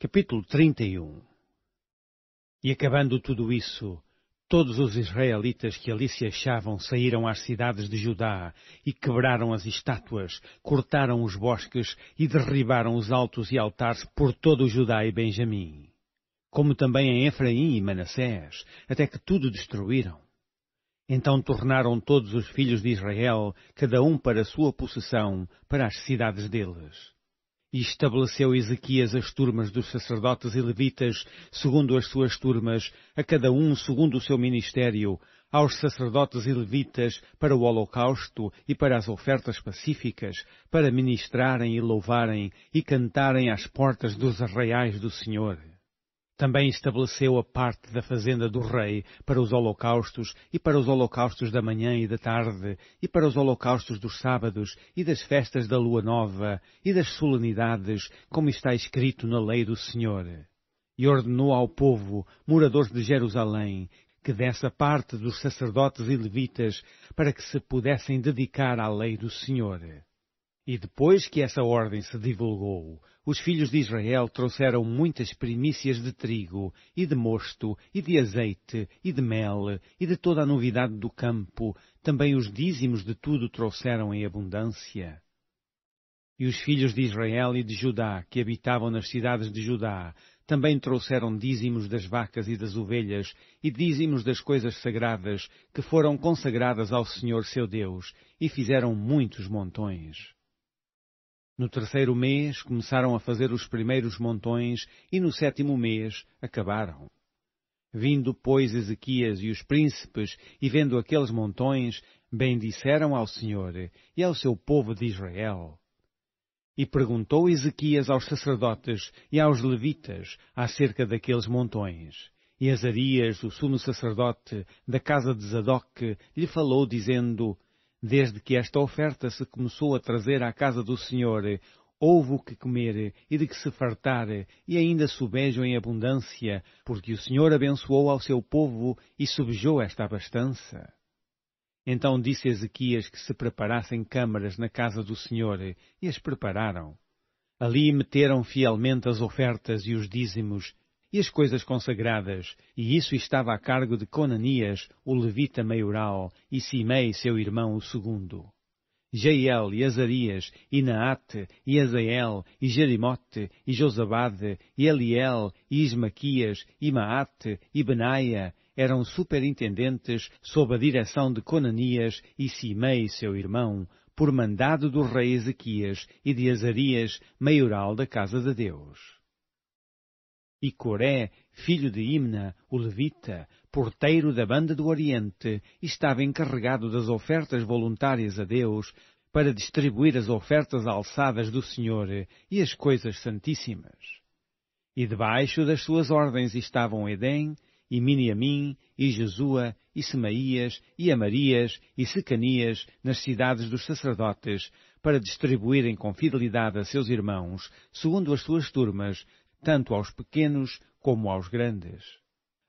Capítulo 31 E acabando tudo isso, todos os israelitas que ali se achavam saíram às cidades de Judá e quebraram as estátuas, cortaram os bosques e derribaram os altos e altares por todo o Judá e Benjamim, como também em Efraim e Manassés, até que tudo destruíram. Então tornaram todos os filhos de Israel, cada um para a sua possessão, para as cidades deles e estabeleceu Ezequias as turmas dos sacerdotes e levitas, segundo as suas turmas, a cada um segundo o seu ministério, aos sacerdotes e levitas para o holocausto e para as ofertas pacíficas, para ministrarem e louvarem e cantarem às portas dos arraiais do Senhor. Também estabeleceu a parte da fazenda do rei para os holocaustos e para os holocaustos da manhã e da tarde, e para os holocaustos dos sábados e das festas da lua nova e das solenidades, como está escrito na lei do Senhor. E ordenou ao povo, moradores de Jerusalém, que desse a parte dos sacerdotes e levitas para que se pudessem dedicar à lei do Senhor. E depois que essa ordem se divulgou, os filhos de Israel trouxeram muitas primícias de trigo, e de mosto, e de azeite, e de mel, e de toda a novidade do campo, também os dízimos de tudo trouxeram em abundância. E os filhos de Israel e de Judá, que habitavam nas cidades de Judá, também trouxeram dízimos das vacas e das ovelhas, e dízimos das coisas sagradas, que foram consagradas ao Senhor seu Deus, e fizeram muitos montões. No terceiro mês começaram a fazer os primeiros montões e no sétimo mês acabaram. Vindo, pois, Ezequias e os príncipes e vendo aqueles montões, bendisseram ao Senhor e ao seu povo de Israel. E perguntou Ezequias aos sacerdotes e aos levitas acerca daqueles montões. E Azarias, o sumo sacerdote da casa de Zadok, lhe falou, dizendo, Desde que esta oferta se começou a trazer à casa do Senhor, houve o que comer e de que se fartar, e ainda subejam em abundância, porque o Senhor abençoou ao seu povo e subejou esta abastança. Então disse Ezequias que se preparassem câmaras na casa do Senhor, e as prepararam. Ali meteram fielmente as ofertas e os dízimos, e as coisas consagradas, e isso estava a cargo de Conanias, o levita maioral, e Simei, seu irmão, o segundo. Jeiel e Azarias, e Naate, e Azael, e Jerimote, e Josabade, e Eliel, e Ismaquias, e Maate, e Benaia, eram superintendentes sob a direção de Conanias e Simei, seu irmão, por mandado do rei Ezequias e de Azarias, maioral da casa de Deus e Coré, filho de Imna, o levita, porteiro da banda do Oriente, estava encarregado das ofertas voluntárias a Deus para distribuir as ofertas alçadas do Senhor e as coisas santíssimas. E debaixo das suas ordens estavam Edém, e Miniamim, e Jesua, e Semaías, e Amarias, e Secanias, nas cidades dos sacerdotes, para distribuírem com fidelidade a seus irmãos, segundo as suas turmas, tanto aos pequenos como aos grandes.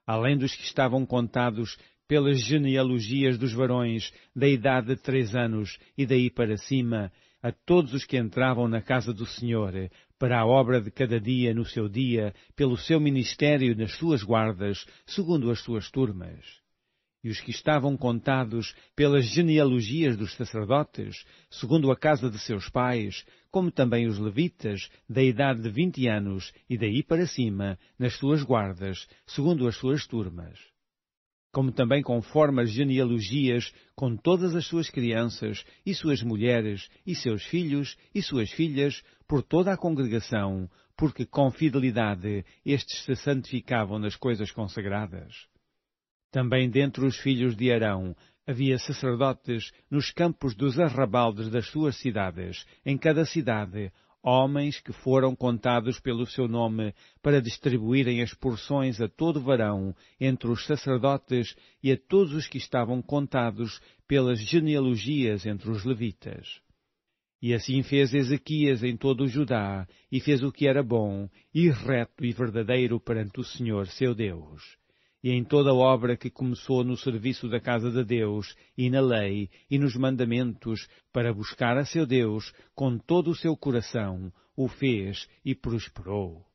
Além dos que estavam contados pelas genealogias dos varões da idade de três anos e daí para cima, a todos os que entravam na casa do Senhor, para a obra de cada dia no seu dia, pelo seu ministério nas suas guardas, segundo as suas turmas e os que estavam contados pelas genealogias dos sacerdotes, segundo a casa de seus pais, como também os levitas, da idade de vinte anos e daí para cima, nas suas guardas, segundo as suas turmas. Como também conforme as genealogias, com todas as suas crianças, e suas mulheres, e seus filhos, e suas filhas, por toda a congregação, porque com fidelidade estes se santificavam nas coisas consagradas também dentre os filhos de Arão havia sacerdotes nos campos dos arrabaldes das suas cidades, em cada cidade, homens que foram contados pelo seu nome para distribuírem as porções a todo varão entre os sacerdotes e a todos os que estavam contados pelas genealogias entre os levitas. E assim fez Ezequias em todo o Judá, e fez o que era bom, e reto e verdadeiro perante o Senhor seu Deus e em toda a obra que começou no serviço da casa de Deus, e na lei, e nos mandamentos, para buscar a seu Deus com todo o seu coração, o fez e prosperou.